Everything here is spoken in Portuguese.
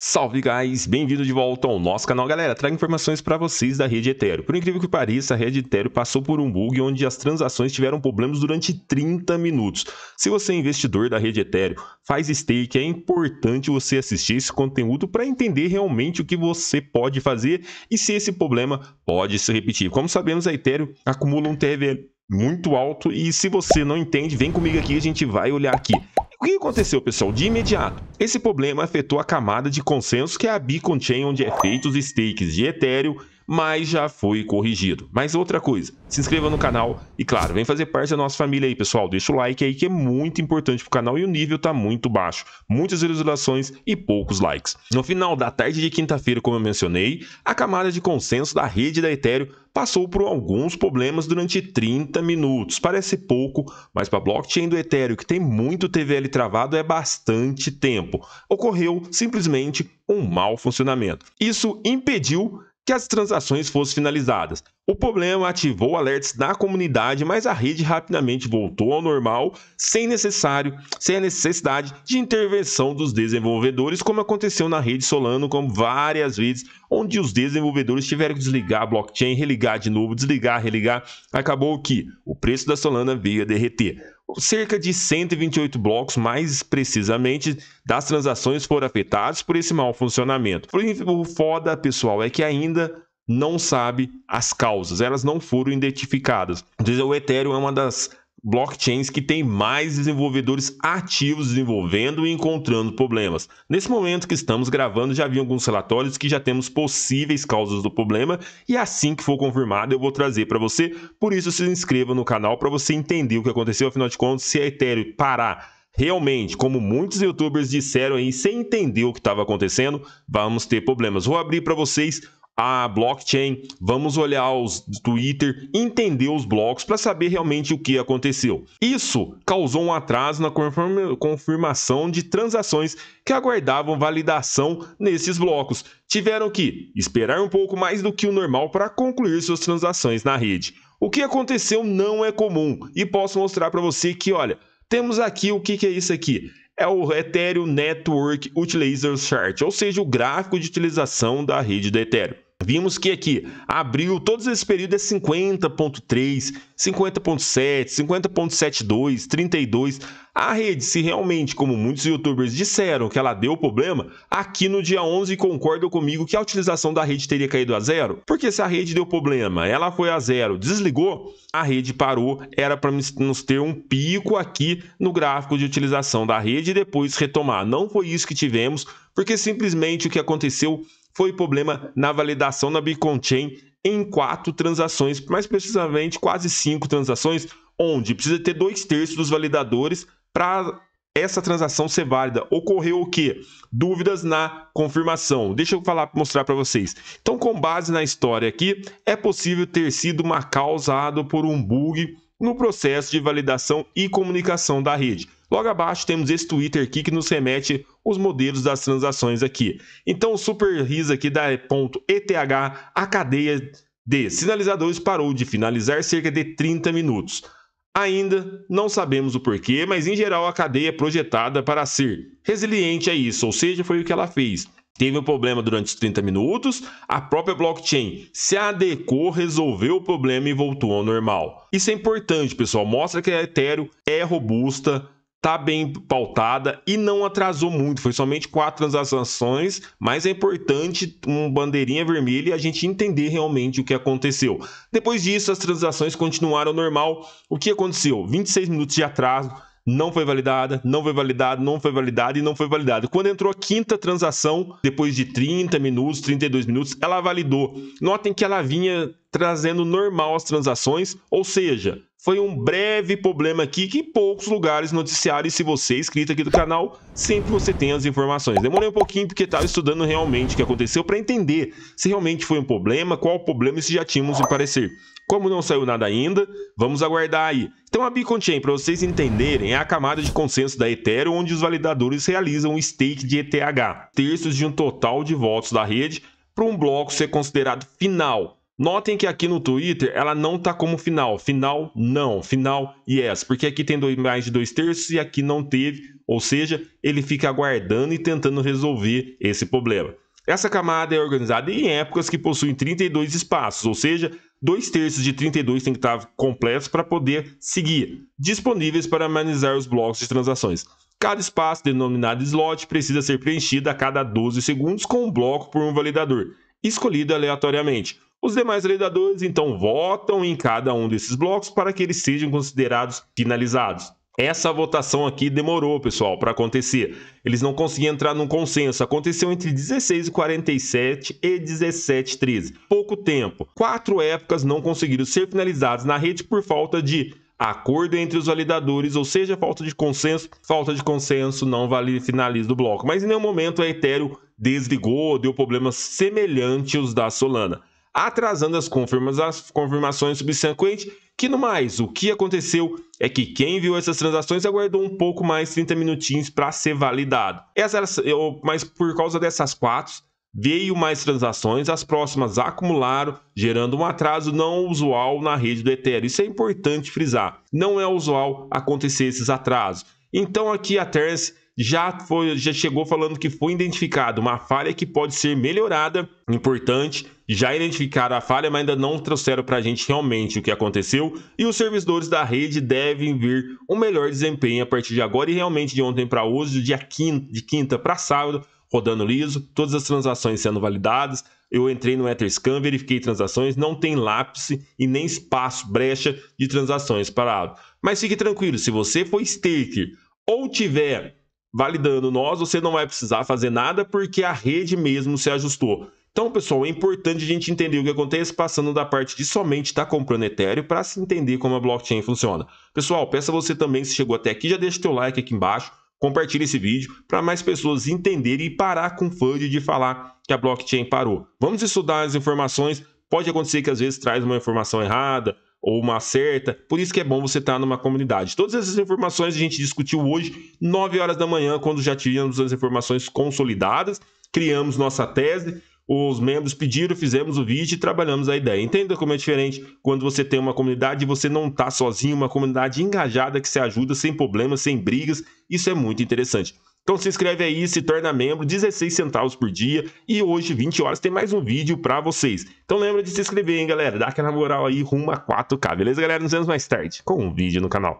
Salve, guys! Bem-vindo de volta ao nosso canal, galera. Trago informações para vocês da rede Ethereum. Por incrível que pareça, a rede Ethereum passou por um bug onde as transações tiveram problemas durante 30 minutos. Se você é investidor da rede Ethereum, faz stake, é importante você assistir esse conteúdo para entender realmente o que você pode fazer e se esse problema pode se repetir. Como sabemos, a Ethereum acumula um TV muito alto e se você não entende, vem comigo aqui, a gente vai olhar aqui. O que aconteceu, pessoal? De imediato, esse problema afetou a camada de consenso que é a Beacon Chain, onde é feito os stakes de Ethereum mas já foi corrigido. Mas outra coisa, se inscreva no canal e, claro, vem fazer parte da nossa família aí, pessoal. Deixa o like aí que é muito importante pro canal e o nível tá muito baixo. Muitas visualizações e poucos likes. No final da tarde de quinta-feira, como eu mencionei, a camada de consenso da rede da Ethereum passou por alguns problemas durante 30 minutos. Parece pouco, mas para a blockchain do Ethereum, que tem muito TVL travado, é bastante tempo. Ocorreu simplesmente um mau funcionamento. Isso impediu que as transações fossem finalizadas. O problema ativou alertas na comunidade, mas a rede rapidamente voltou ao normal, sem necessário, sem a necessidade de intervenção dos desenvolvedores, como aconteceu na rede Solano, com várias vezes, onde os desenvolvedores tiveram que desligar a blockchain, religar de novo, desligar, religar. Acabou que o preço da Solana veio a derreter cerca de 128 blocos, mais precisamente, das transações foram afetados por esse mau funcionamento. O foda, pessoal, é que ainda não sabe as causas, elas não foram identificadas. O Ethereum é uma das blockchains que têm mais desenvolvedores ativos desenvolvendo e encontrando problemas. Nesse momento que estamos gravando, já vi alguns relatórios que já temos possíveis causas do problema e assim que for confirmado eu vou trazer para você. Por isso se inscreva no canal para você entender o que aconteceu, afinal de contas, se a Ethereum parar realmente, como muitos youtubers disseram aí, sem entender o que estava acontecendo, vamos ter problemas. Vou abrir para vocês a blockchain, vamos olhar os Twitter, entender os blocos para saber realmente o que aconteceu. Isso causou um atraso na confirmação de transações que aguardavam validação nesses blocos. Tiveram que esperar um pouco mais do que o normal para concluir suas transações na rede. O que aconteceu não é comum e posso mostrar para você que, olha, temos aqui o que, que é isso aqui é o Ethereum Network Utilizer Chart, ou seja, o gráfico de utilização da rede do Ethereum. Vimos que aqui abriu todos esses períodos é 50.3, 50.7, 50.72, 32. A rede, se realmente, como muitos youtubers disseram, que ela deu problema, aqui no dia 11 concordam comigo que a utilização da rede teria caído a zero? Porque se a rede deu problema, ela foi a zero, desligou, a rede parou, era para nos ter um pico aqui no gráfico de utilização da rede e depois retomar. Não foi isso que tivemos, porque simplesmente o que aconteceu foi problema na validação na Bitcoin Chain em quatro transações, mais precisamente quase cinco transações, onde precisa ter dois terços dos validadores para essa transação ser válida. Ocorreu o que? Dúvidas na confirmação. Deixa eu falar, mostrar para vocês. Então, com base na história aqui, é possível ter sido uma causada por um bug no processo de validação e comunicação da rede. Logo abaixo temos esse Twitter aqui que nos remete os modelos das transações aqui. Então o super RIS aqui da ponto .eth a cadeia de sinalizadores parou de finalizar cerca de 30 minutos. Ainda não sabemos o porquê, mas em geral a cadeia é projetada para ser resiliente a isso, ou seja, foi o que ela fez. Teve um problema durante os 30 minutos, a própria blockchain se adequou, resolveu o problema e voltou ao normal. Isso é importante, pessoal, mostra que a Ethereum é robusta, tá bem pautada e não atrasou muito. Foi somente quatro transações, mas é importante um bandeirinha vermelha e a gente entender realmente o que aconteceu. Depois disso, as transações continuaram normal. O que aconteceu? 26 minutos de atraso. Não foi validada, não foi validada, não foi validada e não foi validada. Quando entrou a quinta transação, depois de 30 minutos, 32 minutos, ela validou. Notem que ela vinha trazendo normal as transações, ou seja, foi um breve problema aqui que poucos lugares noticiaram e se você é inscrito aqui do canal, sempre você tem as informações. Demorei um pouquinho porque estava estudando realmente o que aconteceu para entender se realmente foi um problema, qual o problema e se já tínhamos o parecer. Como não saiu nada ainda, vamos aguardar aí. Então a Beacon Chain, para vocês entenderem, é a camada de consenso da Ethereum onde os validadores realizam um stake de ETH, terços de um total de votos da rede, para um bloco ser considerado final, Notem que aqui no Twitter ela não tá como final. Final não, final yes, porque aqui tem dois, mais de dois terços e aqui não teve, ou seja, ele fica aguardando e tentando resolver esse problema. Essa camada é organizada em épocas que possuem 32 espaços, ou seja, dois terços de 32 tem que estar completos para poder seguir, disponíveis para amenizar os blocos de transações. Cada espaço, denominado slot, precisa ser preenchido a cada 12 segundos com um bloco por um validador, escolhido aleatoriamente. Os demais validadores então votam em cada um desses blocos para que eles sejam considerados finalizados. Essa votação aqui demorou, pessoal, para acontecer. Eles não conseguiam entrar num consenso. Aconteceu entre 16 e 47 e 17 13. Pouco tempo. Quatro épocas não conseguiram ser finalizadas na rede por falta de acordo entre os validadores, ou seja, falta de consenso. Falta de consenso não vale finaliza o bloco. Mas em nenhum momento a Ethereum desligou, deu problemas semelhantes aos da Solana atrasando as, as confirmações subsequentes. Que no mais, o que aconteceu é que quem viu essas transações aguardou um pouco mais 30 minutinhos para ser validado. Essas, mas por causa dessas quatro, veio mais transações, as próximas acumularam, gerando um atraso não usual na rede do Ethereum. Isso é importante frisar. Não é usual acontecer esses atrasos. Então aqui a Terce já, foi, já chegou falando que foi identificado uma falha que pode ser melhorada, importante. Já identificaram a falha, mas ainda não trouxeram para a gente realmente o que aconteceu. E os servidores da rede devem vir um melhor desempenho a partir de agora e realmente de ontem para hoje, dia quinta, de quinta para sábado, rodando liso, todas as transações sendo validadas, eu entrei no Etherscan, verifiquei transações, não tem lápice e nem espaço, brecha de transações parado. Mas fique tranquilo, se você for staker ou tiver validando nós, você não vai precisar fazer nada porque a rede mesmo se ajustou. Então, pessoal, é importante a gente entender o que acontece passando da parte de somente estar tá comprando Ethereum para se entender como a blockchain funciona. Pessoal, peço a você também, se chegou até aqui, já deixa o teu like aqui embaixo, compartilha esse vídeo para mais pessoas entenderem e parar com o FUD de falar que a blockchain parou. Vamos estudar as informações, pode acontecer que às vezes traz uma informação errada, ou uma certa. Por isso que é bom você estar numa comunidade. Todas essas informações a gente discutiu hoje, 9 horas da manhã, quando já tínhamos as informações consolidadas, criamos nossa tese, os membros pediram, fizemos o vídeo e trabalhamos a ideia. Entenda como é diferente quando você tem uma comunidade e você não está sozinho, uma comunidade engajada que se ajuda sem problemas, sem brigas. Isso é muito interessante. Então se inscreve aí, se torna membro, 16 centavos por dia. E hoje, 20 horas, tem mais um vídeo para vocês. Então lembra de se inscrever, hein, galera? Dá aquela moral aí rumo a 4K, beleza, galera? Nos vemos mais tarde com um vídeo no canal.